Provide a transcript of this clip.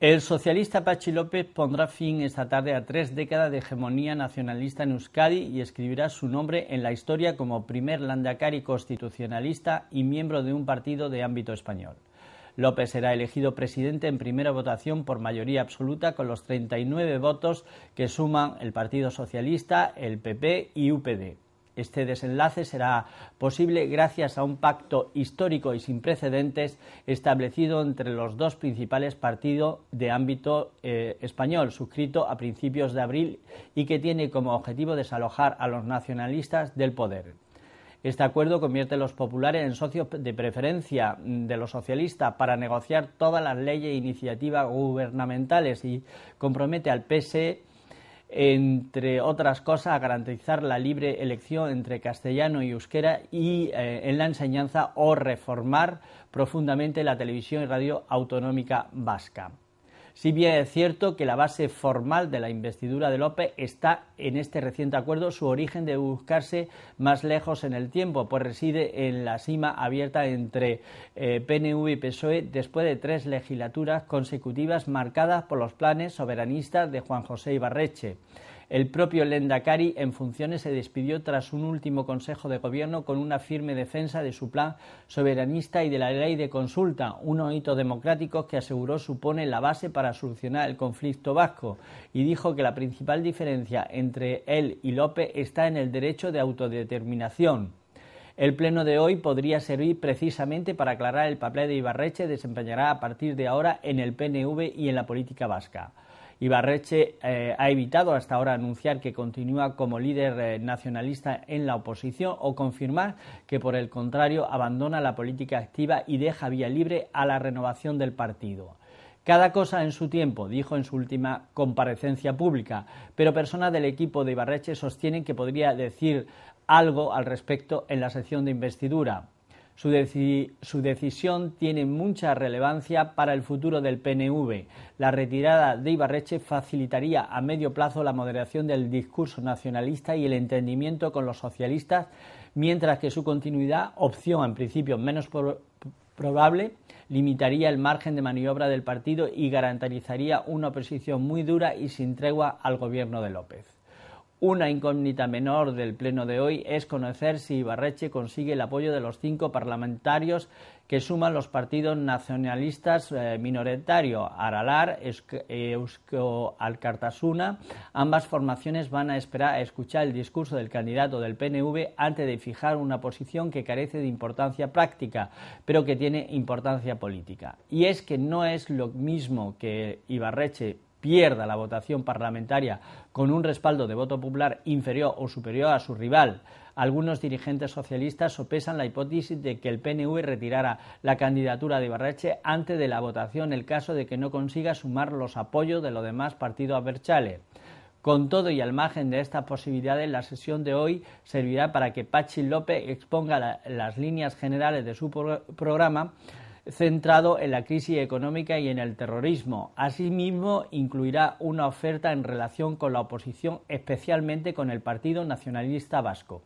El socialista Pachi López pondrá fin esta tarde a tres décadas de hegemonía nacionalista en Euskadi y escribirá su nombre en la historia como primer landacari constitucionalista y miembro de un partido de ámbito español. López será elegido presidente en primera votación por mayoría absoluta con los 39 votos que suman el Partido Socialista, el PP y UPD. Este desenlace será posible gracias a un pacto histórico y sin precedentes establecido entre los dos principales partidos de ámbito eh, español, suscrito a principios de abril y que tiene como objetivo desalojar a los nacionalistas del poder. Este acuerdo convierte a los populares en socios de preferencia de los socialistas para negociar todas las leyes e iniciativas gubernamentales y compromete al PSE entre otras cosas, garantizar la libre elección entre castellano y euskera y eh, en la enseñanza o reformar profundamente la televisión y radio autonómica vasca. Si bien es cierto que la base formal de la investidura de López está en este reciente acuerdo, su origen debe buscarse más lejos en el tiempo, pues reside en la cima abierta entre eh, PNV y PSOE después de tres legislaturas consecutivas marcadas por los planes soberanistas de Juan José Ibarreche. El propio Lendakari en funciones se despidió tras un último Consejo de Gobierno con una firme defensa de su plan soberanista y de la ley de consulta, un hitos democrático que aseguró supone la base para solucionar el conflicto vasco, y dijo que la principal diferencia entre él y López está en el derecho de autodeterminación. El pleno de hoy podría servir precisamente para aclarar el papel de Ibarreche desempeñará a partir de ahora en el PNV y en la política vasca. Ibarreche eh, ha evitado hasta ahora anunciar que continúa como líder eh, nacionalista en la oposición o confirmar que, por el contrario, abandona la política activa y deja vía libre a la renovación del partido. Cada cosa en su tiempo, dijo en su última comparecencia pública, pero personas del equipo de Ibarreche sostienen que podría decir algo al respecto en la sección de investidura. Su, decisión tiene mucha relevancia para el futuro del PNV. La retirada de Ibarreche facilitaría a medio plazo la moderación del discurso nacionalista y el entendimiento con los socialistas, mientras que su continuidad, opción en principio menos probable, limitaría el margen de maniobra del partido y garantizaría una oposición muy dura y sin tregua al gobierno de López. Una incógnita menor del Pleno de hoy es conocer si Ibarreche consigue el apoyo de los cinco parlamentarios que suman los partidos nacionalistas eh, minoritario minoritarios, Aralar, Eusko Alcartasuna. Ambas formaciones van a esperar a escuchar el discurso del candidato del PNV antes de fijar una posición que carece de importancia práctica, pero que tiene importancia política. Y es que no es lo mismo que Ibarreche pierda la votación parlamentaria con un respaldo de voto popular inferior o superior a su rival, algunos dirigentes socialistas sopesan la hipótesis de que el PNV retirara la candidatura de Barrache antes de la votación en el caso de que no consiga sumar los apoyos de los demás partidos a Berchale. Con todo y al margen de estas posibilidades, la sesión de hoy servirá para que Pachi López exponga las líneas generales de su programa centrado en la crisis económica y en el terrorismo. Asimismo, incluirá una oferta en relación con la oposición, especialmente con el Partido Nacionalista Vasco.